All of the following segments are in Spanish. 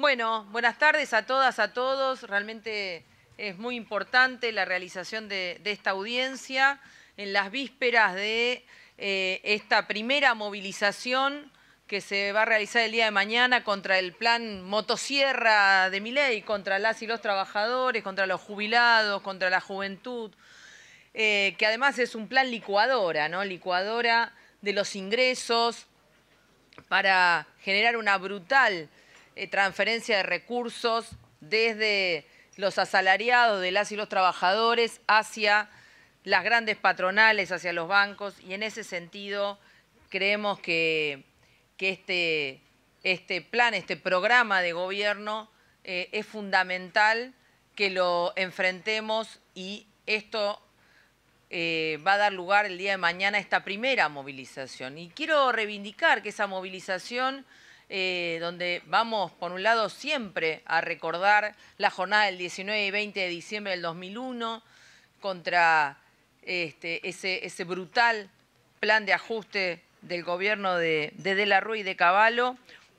Bueno, buenas tardes a todas, a todos. Realmente es muy importante la realización de, esta audiencia en las vísperas de eh, esta primera movilización que se va a realizar el día de mañana contra el plan motosierra de Miley, contra las y los trabajadores, contra los jubilados, contra la juventud, eh, que además es un plan licuadora, ¿no? Licuadora de los ingresos para generar una brutal eh, transferencia de recursos desde los asalariados, de las y los trabajadores, hacia las grandes patronales, hacia los bancos, y en ese sentido creemos que, este, este, plan, este programa de gobierno eh, es fundamental que lo enfrentemos y esto eh, va a dar lugar el día de mañana a esta primera movilización. Y quiero reivindicar que esa movilización eh, donde vamos, por un lado, siempre a recordar la jornada del 19 y 20 de diciembre del 2001 contra este, ese, ese brutal plan de ajuste del gobierno de, de la Rúa y de Caballo.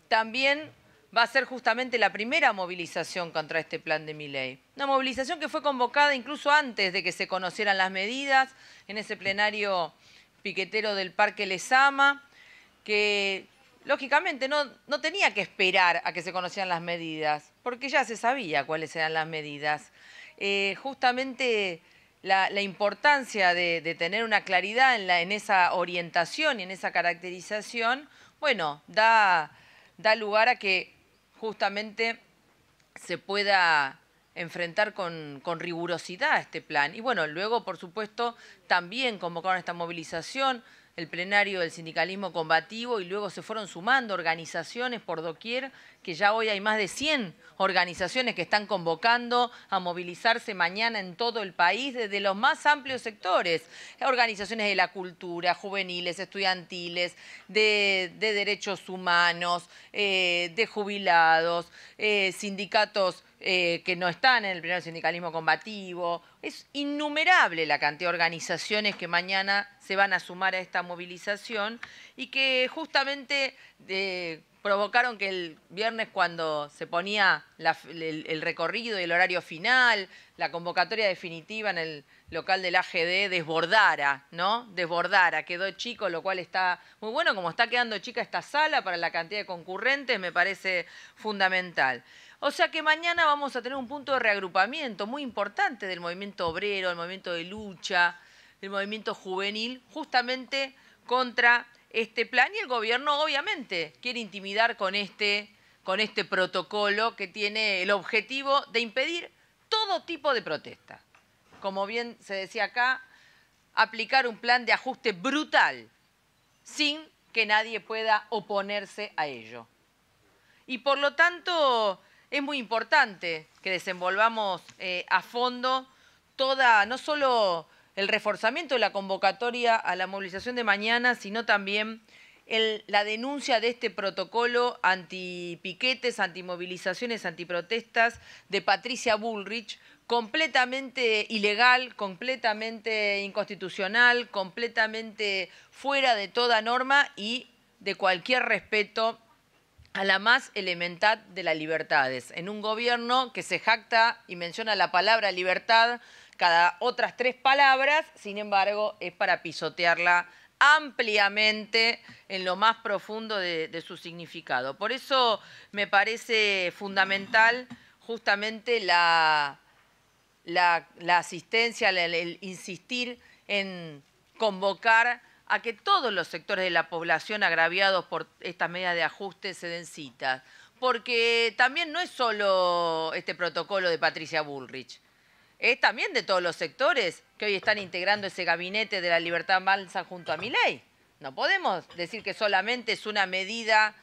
También va a ser justamente la primera movilización contra este plan de Miley. Una movilización que fue convocada incluso antes de que se conocieran las medidas en ese plenario piquetero del Parque Lezama, que lógicamente no, tenía que esperar a que se conocieran las medidas, porque ya se sabía cuáles eran las medidas. Eh, justamente la, importancia de, tener una claridad en, esa orientación y en esa caracterización, bueno, da, lugar a que justamente se pueda enfrentar con, con, rigurosidad este plan. Y bueno, luego, por supuesto, también convocaron esta movilización el plenario del sindicalismo combativo y luego se fueron sumando organizaciones por doquier, que ya hoy hay más de 100 organizaciones que están convocando a movilizarse mañana en todo el país desde los más amplios sectores, organizaciones de la cultura, juveniles, estudiantiles, de, derechos humanos, eh, de jubilados, eh, sindicatos eh, que no están en el primer sindicalismo combativo. Es innumerable la cantidad de organizaciones que mañana se van a sumar a esta movilización y que justamente eh, provocaron que el viernes cuando se ponía el, recorrido y el horario final, la convocatoria definitiva en el local del AGD desbordara, ¿no? Desbordara, quedó chico, lo cual está muy bueno, como está quedando chica esta sala para la cantidad de concurrentes, me parece fundamental. O sea que mañana vamos a tener un punto de reagrupamiento muy importante del movimiento obrero, del movimiento de lucha, del movimiento juvenil, justamente contra este plan y el gobierno obviamente quiere intimidar con este, con este protocolo que tiene el objetivo de impedir todo tipo de protesta. Como bien se decía acá, aplicar un plan de ajuste brutal sin que nadie pueda oponerse a ello. Y por lo tanto es muy importante que desenvolvamos eh, a fondo toda, no solo el reforzamiento de la convocatoria a la movilización de mañana, sino también la denuncia de este protocolo anti-piquetes, antipiquetes, antimovilizaciones, antiprotestas de Patricia Bullrich, completamente ilegal, completamente inconstitucional, completamente fuera de toda norma y de cualquier respeto a la más elemental de las libertades. En un gobierno que se jacta y menciona la palabra libertad, cada otras tres palabras, sin embargo, es para pisotearla ampliamente en lo más profundo de, su significado. Por eso me parece fundamental justamente la, asistencia, el, insistir en convocar a que todos los sectores de la población agraviados por estas medidas de ajuste se den citas. Porque también no es solo este protocolo de Patricia Bullrich es también de todos los sectores que hoy están integrando ese gabinete de la libertad balsa junto a mi ley. No podemos decir que solamente es una medida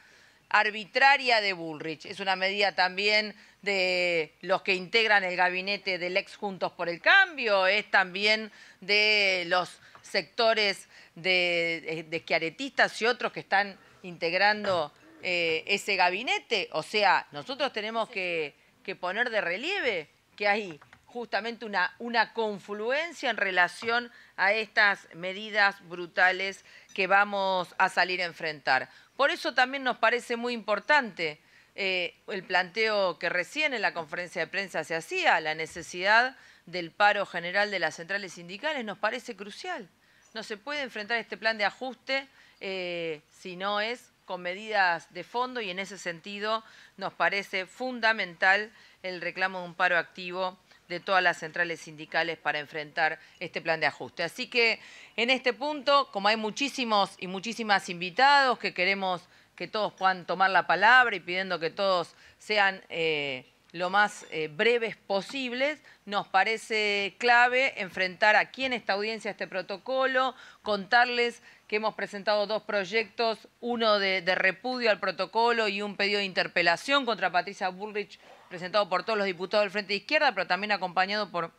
arbitraria de Bullrich, es una medida también de los que integran el gabinete del ex Juntos por el Cambio, es también de los sectores de, esquiaretistas y otros que están integrando eh, ese gabinete. O sea, nosotros tenemos que poner de relieve que hay justamente una, confluencia en relación a estas medidas brutales que vamos a salir a enfrentar. Por eso también nos parece muy importante eh, el planteo que recién en la conferencia de prensa se hacía, la necesidad del paro general de las centrales sindicales, nos parece crucial. No se puede enfrentar este plan de ajuste eh, si no es con medidas de fondo y en ese sentido nos parece fundamental el reclamo de un paro activo de todas las centrales sindicales para enfrentar este plan de ajuste. Así que en este punto, como hay muchísimos y muchísimas invitados que queremos que todos puedan tomar la palabra y pidiendo que todos sean... Eh, lo más eh, breves posibles. Nos parece clave enfrentar aquí en esta audiencia este protocolo, contarles que hemos presentado dos proyectos, uno de, repudio al protocolo y un pedido de interpelación contra Patricia Bullrich, presentado por todos los diputados del Frente Izquierda, pero también acompañado por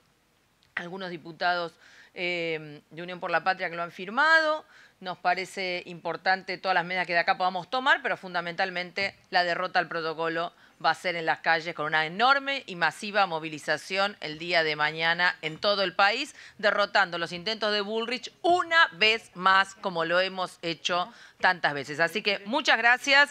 algunos diputados eh, de Unión por la Patria que lo han firmado. Nos parece importante todas las medidas que de acá podamos tomar, pero fundamentalmente la derrota al protocolo va a ser en las calles con una enorme y masiva movilización el día de mañana en todo el país, derrotando los intentos de Bullrich una vez más, como lo hemos hecho tantas veces. Así que muchas gracias.